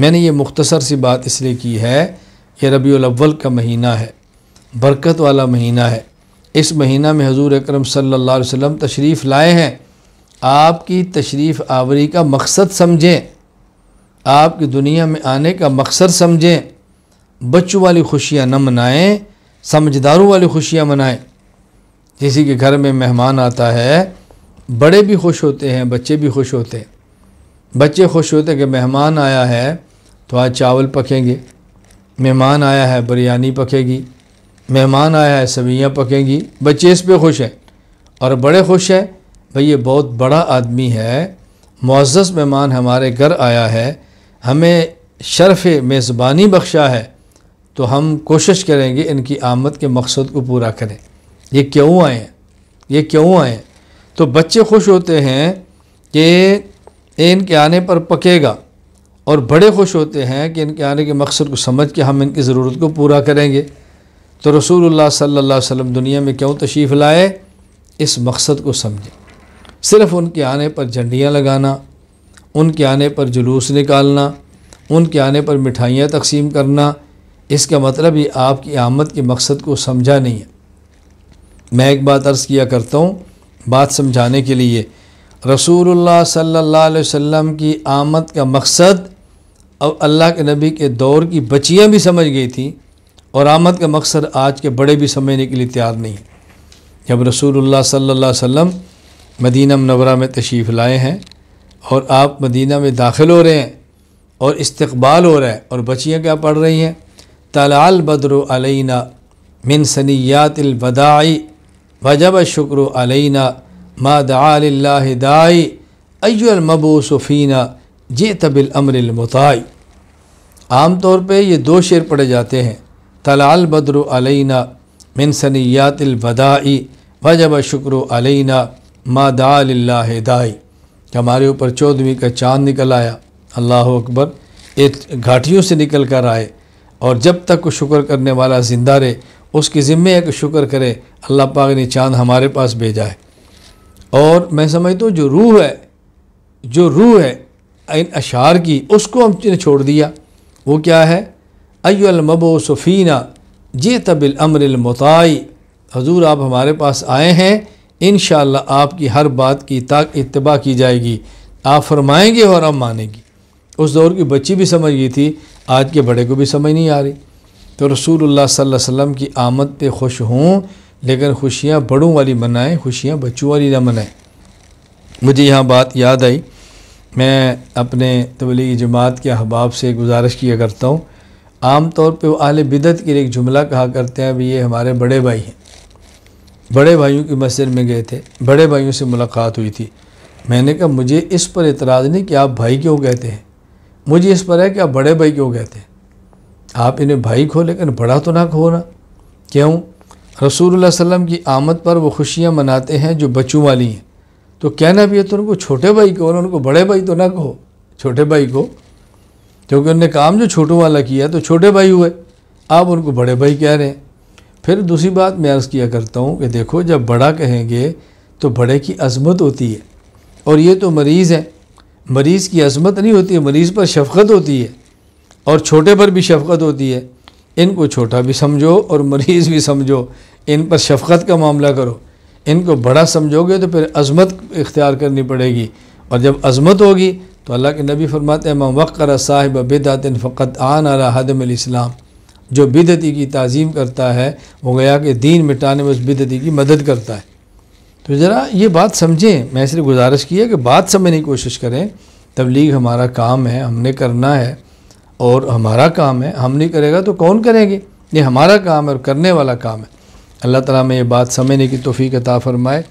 मैंने ये मुख्तसर सी बात इसलिए की है यह रबी अव्वल का महीना है बरकत वाला महीना है इस महीना में हजूर अक्रम सल्ला तशरीफ़ लाए हैं आपकी तशरीफ़ आवरी का मकसद समझें आपकी दुनिया में आने का मकसद समझें बच्चों वाली खुशियाँ न मनाएं समझदारों वाली खुशियाँ मनाएं किसी के घर में मेहमान आता है बड़े भी खुश होते हैं बच्चे भी खुश होते हैं बच्चे खुश होते हैं कि मेहमान आया है तो आज चावल पकेंगे मेहमान आया है बिरयानी पकेगी मेहमान आया है सवैयाँ पकेंगी बच्चे इस पर खुश हैं और बड़े खुश हैं भाई ये बहुत बड़ा आदमी है मुआज़ मेहमान हमारे घर आया है हमें शर्फ मेज़बानी बख्शा है तो हम कोशिश करेंगे इनकी आमद के मकसद को पूरा करें ये क्यों आए हैं ये क्यों आए हैं तो बच्चे खुश होते हैं कि इनके आने पर पकेगा और बड़े खुश होते हैं कि इनके आने के मकसद को समझ के हम इनकी ज़रूरत को पूरा करेंगे तो रसूलुल्लाह सल्लल्लाहु अलैहि वसल्लम दुनिया में क्यों तशरीफ़ लाए इस मकसद को समझें सिर्फ़ उनके आने पर झंडियाँ लगाना उनके आने पर जुलूस निकालना उनके आने पर मिठाइयाँ तकसीम करना इसका मतलब ये आपकी आमद के मकसद को समझा नहीं है मैं एक बात अर्ज़ किया करता हूँ बात समझाने के लिए रसूलुल्लाह सल्लल्लाहु अलैहि वसल्लम की आमद का मकसद अब अल्लाह के नबी के दौर की बचियाँ भी समझ गई थी और आमद का मकसद आज के बड़े भी समझने के लिए तैयार नहीं जब रसूलुल्लाह सल्लल्लाहु अलैहि वसल्लम मदीना मनवरा में तशरीफ़ लाए हैं और आप मदीना में दाखिल हो रहे हैं और इस्तबाल हो रहा है और बचियाँ क्या पढ़ रही हैं तलाल बदर अलना मिन वजब शुक्र अलैना मादाल दाई अयमबू जी तबिल अमर मुताई आम तौर पे ये दो शेर पढ़े जाते हैं तलाल बद्र अलैना मिन सनियातलवदाई वजब शुक्र अलैना मादा दाई हमारे ऊपर चौदहवीं का चांद निकल आया अल्लाह अकबर एक घाटियों से निकल कर आए और जब तक शुक्र करने वाला जिंदा रहे उसके ज़िम्मे है कि शुक्र करे अल्लाह पाक ने चांद हमारे पास भेजा है और मैं समझता हूँ जो रूह है जो रूह है इन अशार की उसको हमने छोड़ दिया वो क्या है अयलमबो सुफ़ीना जे तबिल अमरमताई हजूर आप हमारे पास आए हैं इन आपकी हर बात की ताक इतबा की जाएगी आप फरमाएंगे और हम मानेंगे उस दौर की बच्ची भी समझ गई थी आज के बड़े को भी समझ नहीं आ रही तो रसूलुल्लाह सल्लल्लाहु अलैहि वसल्लम की आमद पे खुश हूँ लेकिन खुशियाँ बड़ों वाली मनाएं खुशियाँ बच्चों वाली ना मनाएं मुझे यहाँ बात याद आई मैं अपने तबली जमात के अहबाब से गुजारिश किया करता हूँ आम तौर पर वो आल बिदत के लिए एक जुमला कहा करते हैं भाई ये हमारे बड़े भाई हैं बड़े भाइयों की मस्जिद में गए थे बड़े भाइयों से मुलाकात हुई थी मैंने कहा मुझे इस पर इतराज़ नहीं कि आप भाई क्यों कहते हैं मुझे इस पर है कि आप बड़े भाई क्यों कहते हैं आप इन्हें भाई खो लेकिन बड़ा तो ना खो ना क्यों रसूल वसम की आमद पर वो खुशियाँ मनाते हैं जो बच्चों वाली हैं तो कहना भी है तो उनको छोटे भाई को और उनको बड़े भाई तो ना कहो छोटे भाई को क्योंकि उनने काम जो छोटों वाला किया तो छोटे भाई हुए आप उनको बड़े भाई कह रहे हैं फिर दूसरी बात मैं अर्ज़ किया करता हूँ कि देखो जब बड़ा कहेंगे तो बड़े की अजमत होती है और ये तो मरीज़ हैं मरीज़ की अजमत नहीं होती है मरीज़ पर शफकत होती है और छोटे पर भी शफकत होती है इनको छोटा भी समझो और मरीज़ भी समझो इन पर शफकत का मामला करो इनको बड़ा समझोगे तो फिर अजमत इख्तियार करनी पड़ेगी और जब अजमत होगी तो अल्लाह के नबी फरमाते हैं मकर साहिब बिदातिन फ़कत आन अला इस्लाम जो बिदती की तज़ीम करता है वो गया कि दीन मिटाने में उस बिदती की मदद करता है तो ज़रा ये बात समझें मैं सिर्फ गुजारिश की है कि बात समझने की कोशिश करें तबलीग हमारा काम है हमने करना है और हमारा काम है हम नहीं करेगा तो कौन करेंगे ये हमारा काम है और करने वाला काम है अल्लाह ताला में ये बात समझने की तोफ़ी अता फ़रमाए